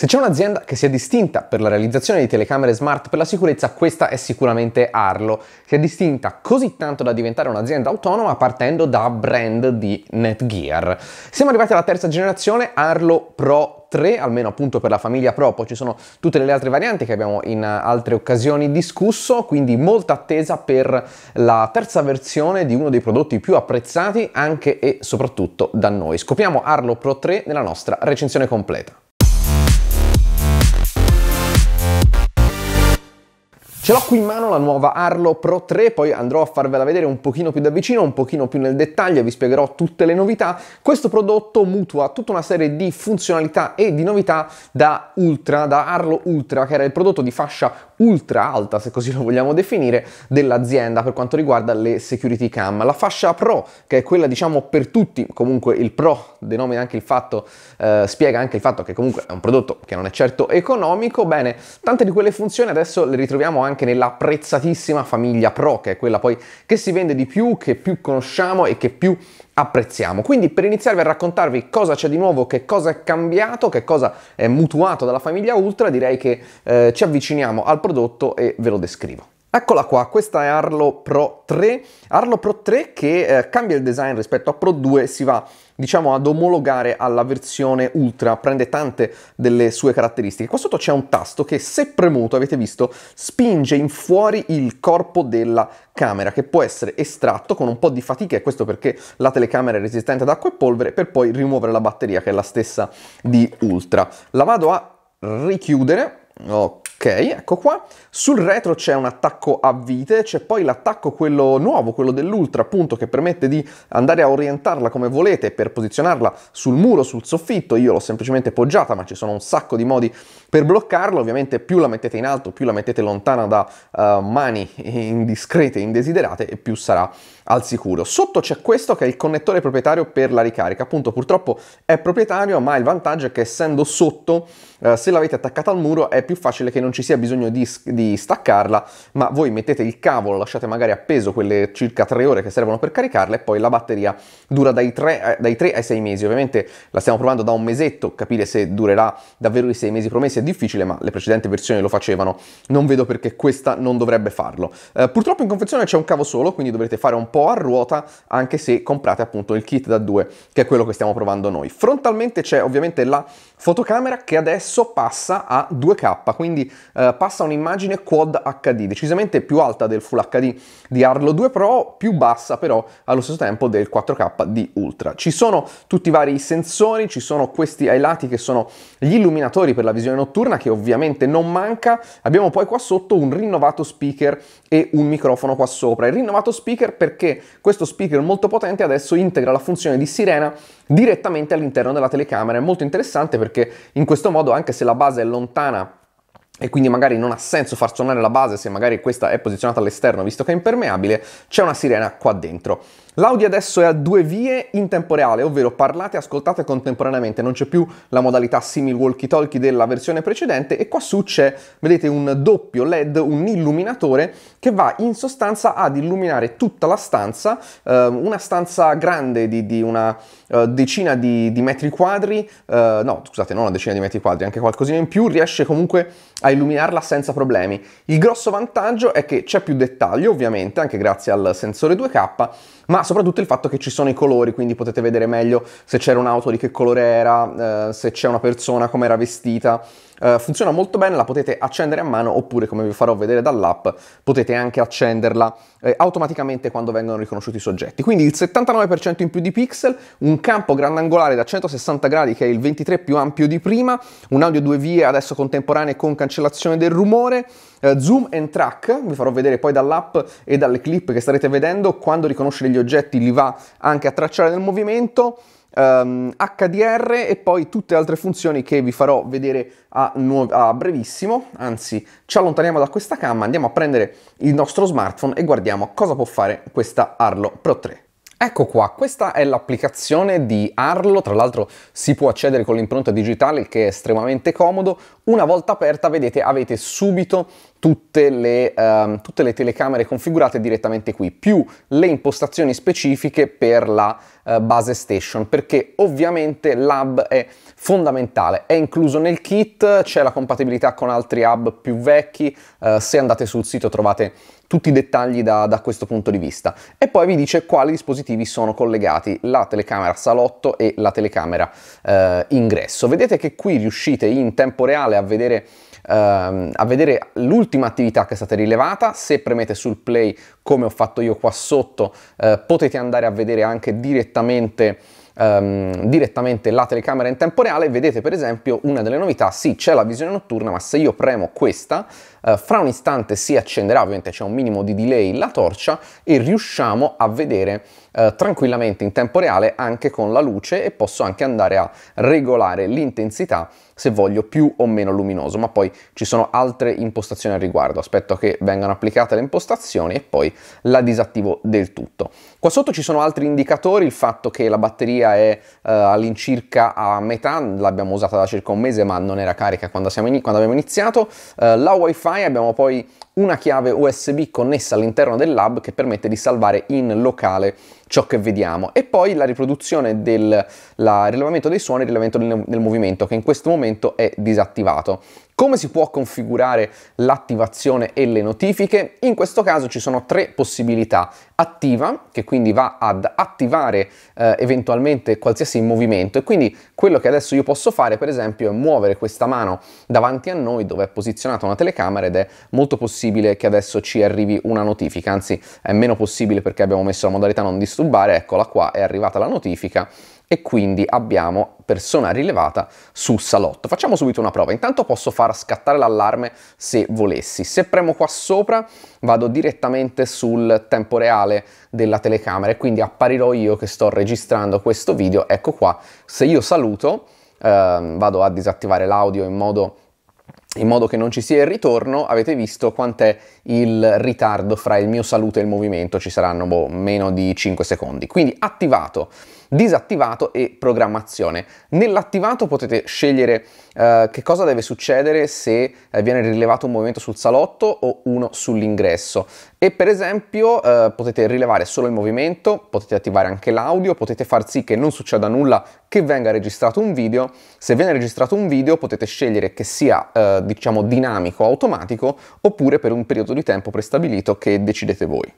Se c'è un'azienda che si è distinta per la realizzazione di telecamere smart per la sicurezza, questa è sicuramente Arlo. Si è distinta così tanto da diventare un'azienda autonoma partendo da brand di Netgear. Siamo arrivati alla terza generazione Arlo Pro 3, almeno appunto per la famiglia Pro, poi ci sono tutte le altre varianti che abbiamo in eh, altre occasioni discusso, quindi molta attesa per la terza versione di uno dei prodotti più apprezzati anche e soprattutto da noi. Scopriamo Arlo Pro 3 nella nostra recensione completa. Shall qui in mano la nuova Arlo Pro 3, poi andrò a farvela vedere un pochino più da vicino, un pochino più nel dettaglio, vi spiegherò tutte le novità. Questo prodotto mutua tutta una serie di funzionalità e di novità da Ultra, da Arlo Ultra, che era il prodotto di fascia ultra alta, se così lo vogliamo definire, dell'azienda per quanto riguarda le security cam. La fascia Pro, che è quella diciamo per tutti, comunque il Pro denomina anche il fatto, eh, spiega anche il fatto che comunque è un prodotto che non è certo economico, bene, tante di quelle funzioni adesso le ritroviamo anche nella l'apprezzatissima famiglia Pro, che è quella poi che si vende di più, che più conosciamo e che più apprezziamo. Quindi per iniziare a raccontarvi cosa c'è di nuovo, che cosa è cambiato, che cosa è mutuato dalla famiglia Ultra, direi che eh, ci avviciniamo al prodotto e ve lo descrivo. Eccola qua, questa è Arlo Pro 3, Arlo Pro 3 che eh, cambia il design rispetto a Pro 2 si va diciamo ad omologare alla versione ultra, prende tante delle sue caratteristiche. Qua sotto c'è un tasto che se premuto, avete visto, spinge in fuori il corpo della camera che può essere estratto con un po' di fatica e questo perché la telecamera è resistente ad acqua e polvere per poi rimuovere la batteria che è la stessa di ultra. La vado a richiudere, ok Ok, ecco qua. Sul retro c'è un attacco a vite, c'è poi l'attacco quello nuovo, quello dell'Ultra, appunto, che permette di andare a orientarla come volete per posizionarla sul muro, sul soffitto. Io l'ho semplicemente poggiata, ma ci sono un sacco di modi per bloccarlo. Ovviamente più la mettete in alto, più la mettete lontana da uh, mani indiscrete, indesiderate, e più sarà al sicuro. Sotto c'è questo che è il connettore proprietario per la ricarica. Appunto, purtroppo è proprietario, ma il vantaggio è che essendo sotto, uh, se l'avete attaccata al muro, è più facile che non non ci sia bisogno di, di staccarla, ma voi mettete il cavo, lo lasciate magari appeso quelle circa 3 ore che servono per caricarla e poi la batteria dura dai 3, eh, dai 3 ai 6 mesi. Ovviamente la stiamo provando da un mesetto, capire se durerà davvero i 6 mesi promessi è difficile, ma le precedenti versioni lo facevano. Non vedo perché questa non dovrebbe farlo. Eh, purtroppo in confezione c'è un cavo solo, quindi dovrete fare un po' a ruota anche se comprate appunto il kit da 2, che è quello che stiamo provando noi. Frontalmente c'è ovviamente la fotocamera che adesso passa a 2K, quindi eh, passa un'immagine Quad HD, decisamente più alta del Full HD di Arlo 2 Pro, più bassa però allo stesso tempo del 4K di Ultra. Ci sono tutti i vari sensori, ci sono questi ai lati che sono gli illuminatori per la visione notturna che ovviamente non manca, abbiamo poi qua sotto un rinnovato speaker e un microfono qua sopra. Il rinnovato speaker perché questo speaker molto potente adesso integra la funzione di sirena direttamente all'interno della telecamera. È molto interessante perché in questo modo, anche se la base è lontana e quindi magari non ha senso far suonare la base se magari questa è posizionata all'esterno visto che è impermeabile, c'è una sirena qua dentro. L'audio adesso è a due vie in tempo reale, ovvero parlate e ascoltate contemporaneamente, non c'è più la modalità simil walkie-talkie della versione precedente e qua su c'è, vedete, un doppio LED, un illuminatore che va in sostanza ad illuminare tutta la stanza, eh, una stanza grande di, di una eh, decina di, di, metri quadri, eh, no scusate, non una decina di metri quadri, anche qualcosina in più, riesce comunque a illuminarla senza problemi. Il grosso vantaggio è che c'è più dettaglio, ovviamente, anche grazie al sensore 2K, ma soprattutto il fatto che ci sono i colori, quindi potete vedere meglio se c'era un'auto di che colore era, eh, se c'è una persona, come era vestita. Eh, funziona molto bene, la potete accendere a mano oppure, come vi farò vedere dall'app, potete anche accenderla eh, automaticamente quando vengono riconosciuti i soggetti. Quindi il 79% in più di pixel, un campo grandangolare da 160 gradi che è il 23 più ampio di prima, un audio due vie adesso contemporanee con cancellazione del rumore, eh, zoom and track, vi farò vedere poi dall'app e dalle clip che starete vedendo, quando riconosce degli oggetti li va anche a tracciare nel movimento, um, ehm, HDR e poi tutte le altre funzioni che vi farò vedere a, nu- a brevissimo. Anzi, ci allontaniamo da questa camma, andiamo a prendere il nostro smartphone e guardiamo cosa può fare questa Arlo Pro 3. Ecco qua, questa è l'applicazione di Arlo, tra l'altro si può accedere con l'impronta digitale che è estremamente comodo. Una volta aperta, vedete, avete subito Tutte le, um, tutte le, telecamere configurate direttamente qui, più le impostazioni specifiche per la uh, base station, perché ovviamente l'hub è fondamentale, è incluso nel kit, c'è la compatibilità con altri hub più vecchi, uh, se andate sul sito trovate tutti i dettagli da, da, questo punto di vista. E poi vi dice quali dispositivi sono collegati, la telecamera salotto e la telecamera uh, ingresso. Vedete che qui riuscite in tempo reale a vedere ehm, a vedere l'ultima attività che è stata rilevata. Se premete sul play, come ho fatto io qua sotto, eh, potete andare a vedere anche direttamente ehm, direttamente la telecamera in tempo reale, vedete per esempio una delle novità, sì c'è la visione notturna, ma se io premo questa eh, fra un istante si accenderà, ovviamente c'è un minimo di delay la torcia e riusciamo a vedere eh, tranquillamente in tempo reale anche con la luce e posso anche andare a regolare l'intensità se voglio più o meno luminoso, ma poi ci sono altre impostazioni al riguardo, aspetto che vengano applicate le impostazioni e poi la disattivo del tutto. Qua sotto ci sono altri indicatori, il fatto che la batteria è eh, all'incirca a metà, l'abbiamo usata da circa un mese ma non era carica quando, in, quando abbiamo iniziato, eh, la wifi Wi-Fi abbiamo poi una chiave USB connessa all'interno del lab che permette di salvare in locale ciò che vediamo e poi la riproduzione del la, rilevamento dei suoni e rilevamento del, del movimento che in questo momento è disattivato. Come si può configurare l'attivazione e le notifiche? In questo caso ci sono tre possibilità. Attiva, che quindi va ad attivare eh, eventualmente qualsiasi movimento e quindi quello che adesso io posso fare per esempio è muovere questa mano davanti a noi dove è posizionata una telecamera ed è molto possibile che adesso ci arrivi una notifica, anzi è meno possibile perché abbiamo messo la modalità non disturbare, eccola qua, è arrivata la notifica e quindi abbiamo persona rilevata sul salotto. Facciamo subito una prova. Intanto posso far scattare l'allarme se volessi. Se premo qua sopra vado direttamente sul tempo reale della telecamera e quindi apparirò io che sto registrando questo video. Ecco qua. Se io saluto ehm, vado a disattivare l'audio in modo in modo che non ci sia il ritorno, avete visto quant'è il ritardo fra il mio saluto e il movimento, ci saranno boh, meno di 5 secondi. Quindi attivato disattivato e programmazione. Nell'attivato potete scegliere eh, che cosa deve succedere se eh, viene rilevato un movimento sul salotto o uno sull'ingresso e per esempio eh, potete rilevare solo il movimento, potete attivare anche l'audio, potete far sì che non succeda nulla che venga registrato un video. Se viene registrato un video potete scegliere che sia eh, diciamo dinamico, automatico oppure per un periodo di tempo prestabilito che decidete voi.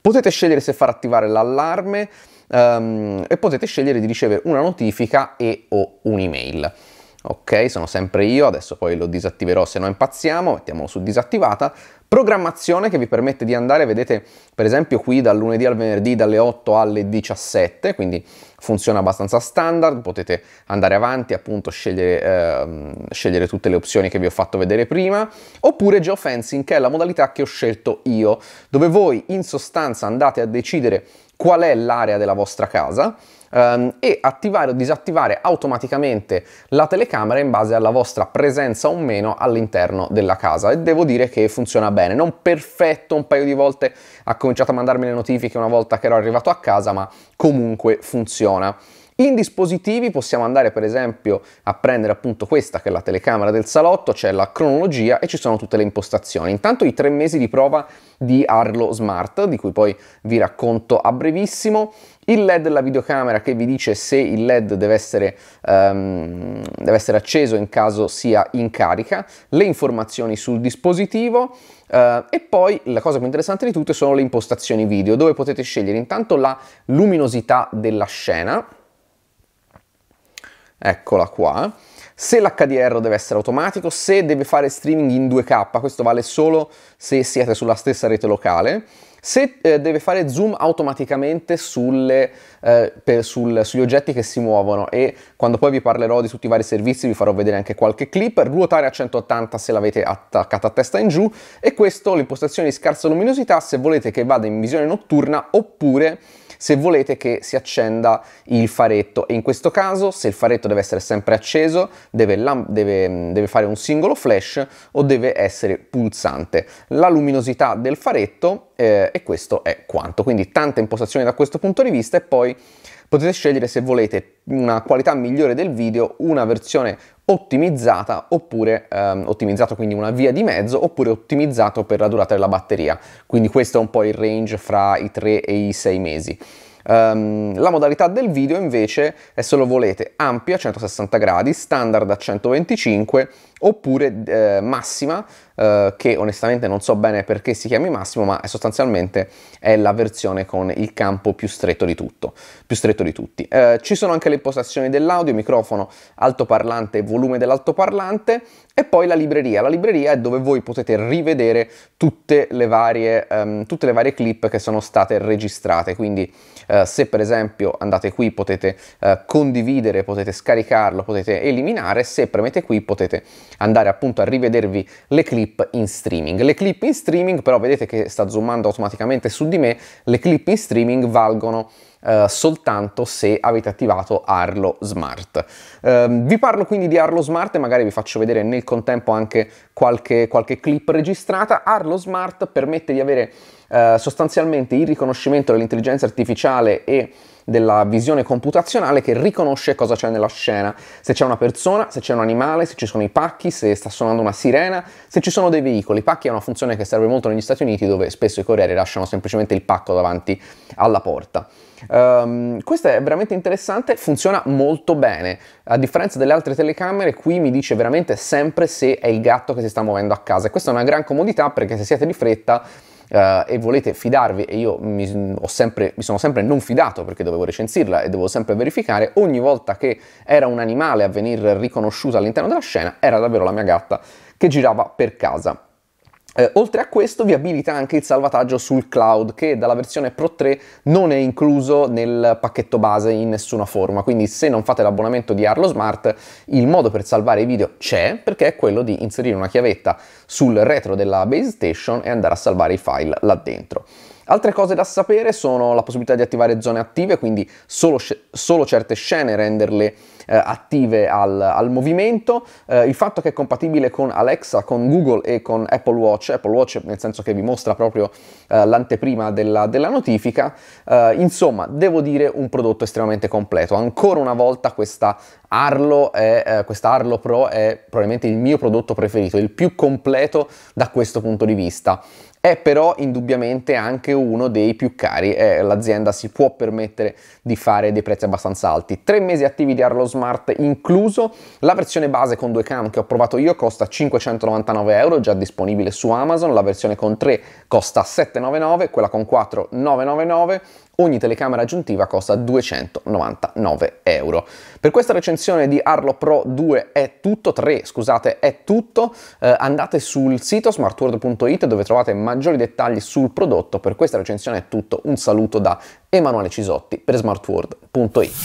Potete scegliere se far attivare l'allarme, um, e potete scegliere di ricevere una notifica e o un'email. Ok, sono sempre io, adesso poi lo disattiverò se no impazziamo, mettiamolo su disattivata. Programmazione che vi permette di andare, vedete per esempio qui dal lunedì al venerdì dalle 8 alle 17, quindi funziona abbastanza standard, potete andare avanti, appunto scegliere, ehm, scegliere tutte le opzioni che vi ho fatto vedere prima, oppure geofencing che è la modalità che ho scelto io, dove voi in sostanza andate a decidere qual è l'area della vostra casa um, e attivare o disattivare automaticamente la telecamera in base alla vostra presenza o meno all'interno della casa e devo dire che funziona bene, non perfetto, un paio di volte ha cominciato a mandarmi le notifiche una volta che ero arrivato a casa, ma comunque funziona. In dispositivi possiamo andare per esempio a prendere appunto questa che è la telecamera del salotto, c'è la cronologia e ci sono tutte le impostazioni. Intanto i tre mesi di prova di Arlo Smart, di cui poi vi racconto a brevissimo, il LED della videocamera che vi dice se il LED deve essere, um, deve essere acceso in caso sia in carica, le informazioni sul dispositivo uh, e poi la cosa più interessante di tutte sono le impostazioni video dove potete scegliere intanto la luminosità della scena eccola qua, se l'HDR deve essere automatico, se deve fare streaming in 2K, questo vale solo se siete sulla stessa rete locale, se eh, deve fare zoom automaticamente sulle, eh, per, sul, sugli oggetti che si muovono e quando poi vi parlerò di tutti i vari servizi vi farò vedere anche qualche clip, ruotare a 180 se l'avete attaccata a testa in giù e questo l'impostazione di scarsa luminosità se volete che vada in visione notturna oppure se volete che si accenda il faretto e in questo caso se il faretto deve essere sempre acceso deve, deve, mm, deve fare un singolo flash o deve essere pulsante. La luminosità del faretto eh, e questo è quanto. Quindi tante impostazioni da questo punto di vista e poi potete scegliere se volete una qualità migliore del video, una versione ottimizzata oppure ehm, ottimizzato quindi una via di mezzo oppure ottimizzato per la durata della batteria quindi questo è un po' il range fra i 3 e i 6 mesi Um, la modalità del video invece è se lo volete ampia 160 gradi, standard a 125 oppure eh, Massima, eh, che onestamente non so bene perché si chiami Massimo, ma è sostanzialmente è la versione con il campo più stretto di tutto, più stretto di tutti. Eh, ci sono anche le impostazioni dell'audio, microfono, altoparlante, volume dell'altoparlante e poi la libreria. La libreria è dove voi potete rivedere tutte le varie, ehm, tutte le varie clip che sono state registrate, quindi eh, se per esempio andate qui potete eh, condividere, potete scaricarlo, potete eliminare, se premete qui potete andare appunto a rivedervi le clip in streaming. Le clip in streaming però vedete che sta zoomando automaticamente su di me, le clip in streaming valgono Uh, soltanto se avete attivato Arlo Smart. Uh, vi parlo quindi di Arlo Smart e magari vi faccio vedere nel contempo anche qualche, qualche clip registrata. Arlo Smart permette di avere eh, sostanzialmente il riconoscimento dell'intelligenza artificiale e della visione computazionale che riconosce cosa c'è nella scena, se c'è una persona, se c'è un animale, se ci sono i pacchi, se sta suonando una sirena, se ci sono dei veicoli. I pacchi è una funzione che serve molto negli Stati Uniti dove spesso i corrieri lasciano semplicemente il pacco davanti alla porta. Um, ehm, questa è veramente interessante, funziona molto bene. A differenza delle altre telecamere, qui mi dice veramente sempre se è il gatto che si sta muovendo a casa. E questa è una gran comodità perché se siete di fretta eh, e volete fidarvi, e io mi, sempre, mi, sono sempre non fidato perché dovevo recensirla e dovevo sempre verificare, ogni volta che era un animale a venire riconosciuto all'interno della scena era davvero la mia gatta che girava per casa. Eh, oltre a questo vi abilita anche il salvataggio sul cloud che dalla versione Pro 3 non è incluso nel pacchetto base in nessuna forma, quindi se non fate l'abbonamento di Arlo Smart il modo per salvare i video c'è perché è quello di inserire una chiavetta sul retro della base station e andare a salvare i file là dentro. Altre cose da sapere sono la possibilità di attivare zone attive, quindi solo, solo certe scene renderle eh, attive al, al movimento, eh, il fatto che è compatibile con Alexa, con Google e con Apple Watch, Apple Watch nel senso che vi mostra proprio eh, l'anteprima della, della notifica, eh, insomma devo dire un prodotto estremamente completo, ancora una volta questa Arlo, è, eh, questa Arlo Pro è probabilmente il mio prodotto preferito, il più completo da questo punto di vista. È però indubbiamente anche uno dei più cari, eh, l'azienda si può permettere di fare dei prezzi abbastanza alti. Tre mesi attivi di Arlo Smart incluso, la versione base con due cam che ho provato io costa 599 euro, già disponibile su Amazon, la versione con tre costa 799, quella con 4 999 Ogni telecamera aggiuntiva costa 299 euro. Per questa recensione di Arlo Pro 2 è tutto, 3 scusate è tutto, eh, andate sul sito smartword.it dove trovate maggiori dettagli sul prodotto. Per questa recensione è tutto, un saluto da Emanuele Cisotti per smartworld.it.